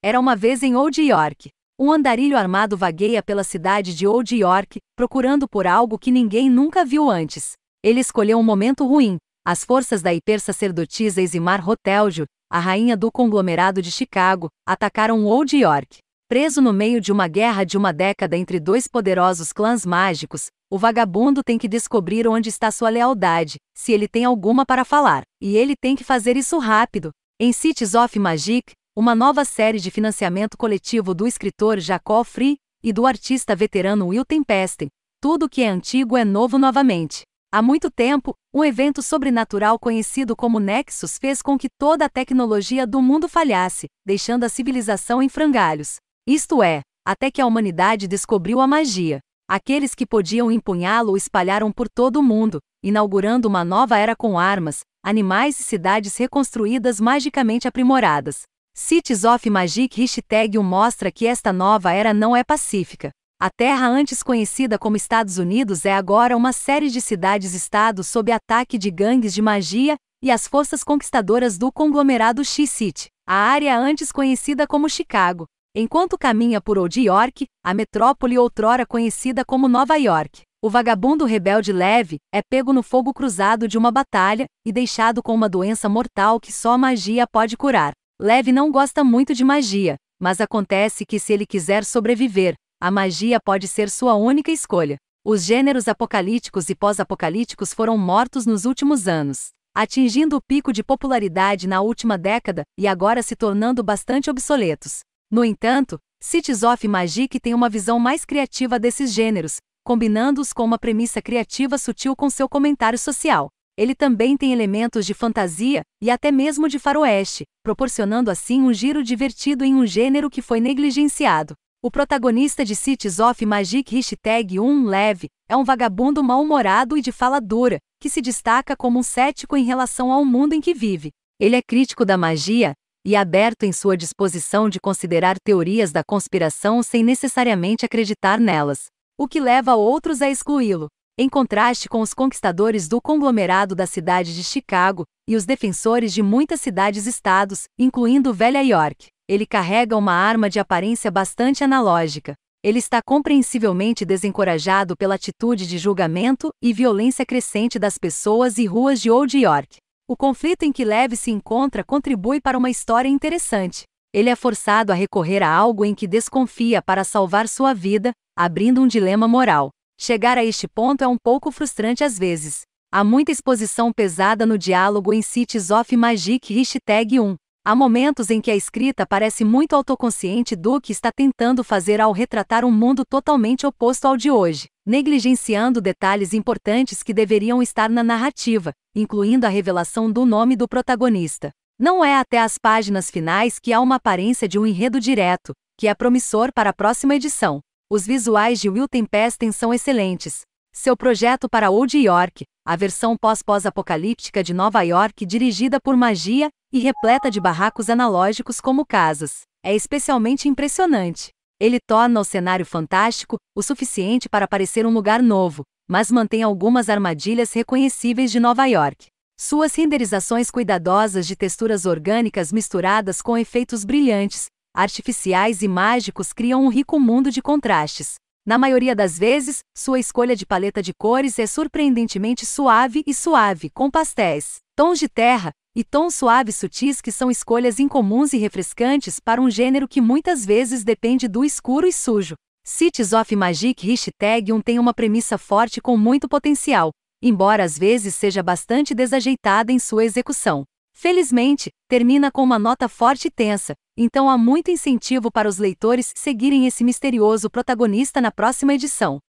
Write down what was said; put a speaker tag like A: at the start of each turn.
A: Era uma vez em Old York. Um andarilho armado vagueia pela cidade de Old York, procurando por algo que ninguém nunca viu antes. Ele escolheu um momento ruim. As forças da hiper sacerdotisa Isimar Rotelgio, a rainha do conglomerado de Chicago, atacaram Old York. Preso no meio de uma guerra de uma década entre dois poderosos clãs mágicos, o vagabundo tem que descobrir onde está sua lealdade, se ele tem alguma para falar, e ele tem que fazer isso rápido. Em Cities of Magic, uma nova série de financiamento coletivo do escritor Jacó Free e do artista veterano Will Tempest. Tudo que é antigo é novo novamente. Há muito tempo, um evento sobrenatural conhecido como Nexus fez com que toda a tecnologia do mundo falhasse, deixando a civilização em frangalhos. Isto é, até que a humanidade descobriu a magia. Aqueles que podiam empunhá-lo espalharam por todo o mundo, inaugurando uma nova era com armas, animais e cidades reconstruídas magicamente aprimoradas. Cities of Magic Hashtag 1 mostra que esta nova era não é pacífica. A terra antes conhecida como Estados Unidos é agora uma série de cidades estados sob ataque de gangues de magia e as forças conquistadoras do conglomerado X-City, a área antes conhecida como Chicago. Enquanto caminha por Old York, a metrópole outrora conhecida como Nova York, o vagabundo rebelde leve é pego no fogo cruzado de uma batalha e deixado com uma doença mortal que só magia pode curar. Leve não gosta muito de magia, mas acontece que se ele quiser sobreviver, a magia pode ser sua única escolha. Os gêneros apocalípticos e pós-apocalípticos foram mortos nos últimos anos, atingindo o pico de popularidade na última década e agora se tornando bastante obsoletos. No entanto, Cities of Magic tem uma visão mais criativa desses gêneros, combinando-os com uma premissa criativa sutil com seu comentário social ele também tem elementos de fantasia e até mesmo de faroeste, proporcionando assim um giro divertido em um gênero que foi negligenciado. O protagonista de Cities of Magic Hashtag 1 Leve é um vagabundo mal-humorado e de fala dura, que se destaca como um cético em relação ao mundo em que vive. Ele é crítico da magia e aberto em sua disposição de considerar teorias da conspiração sem necessariamente acreditar nelas, o que leva outros a excluí-lo em contraste com os conquistadores do conglomerado da cidade de Chicago e os defensores de muitas cidades-estados, incluindo Velha York. Ele carrega uma arma de aparência bastante analógica. Ele está compreensivelmente desencorajado pela atitude de julgamento e violência crescente das pessoas e ruas de Old York. O conflito em que Leve se encontra contribui para uma história interessante. Ele é forçado a recorrer a algo em que desconfia para salvar sua vida, abrindo um dilema moral. Chegar a este ponto é um pouco frustrante às vezes. Há muita exposição pesada no diálogo em Cities of Magic hashtag 1. Há momentos em que a escrita parece muito autoconsciente do que está tentando fazer ao retratar um mundo totalmente oposto ao de hoje, negligenciando detalhes importantes que deveriam estar na narrativa, incluindo a revelação do nome do protagonista. Não é até as páginas finais que há uma aparência de um enredo direto, que é promissor para a próxima edição. Os visuais de Wilton Pesten são excelentes. Seu projeto para Old York, a versão pós-pós-apocalíptica de Nova York dirigida por magia e repleta de barracos analógicos como casas, é especialmente impressionante. Ele torna o cenário fantástico o suficiente para parecer um lugar novo, mas mantém algumas armadilhas reconhecíveis de Nova York. Suas renderizações cuidadosas de texturas orgânicas misturadas com efeitos brilhantes artificiais e mágicos criam um rico mundo de contrastes. Na maioria das vezes, sua escolha de paleta de cores é surpreendentemente suave e suave, com pastéis, tons de terra e tons suaves sutis que são escolhas incomuns e refrescantes para um gênero que muitas vezes depende do escuro e sujo. Cities of Magic Hashtag tem uma premissa forte com muito potencial, embora às vezes seja bastante desajeitada em sua execução. Felizmente, termina com uma nota forte e tensa, então há muito incentivo para os leitores seguirem esse misterioso protagonista na próxima edição.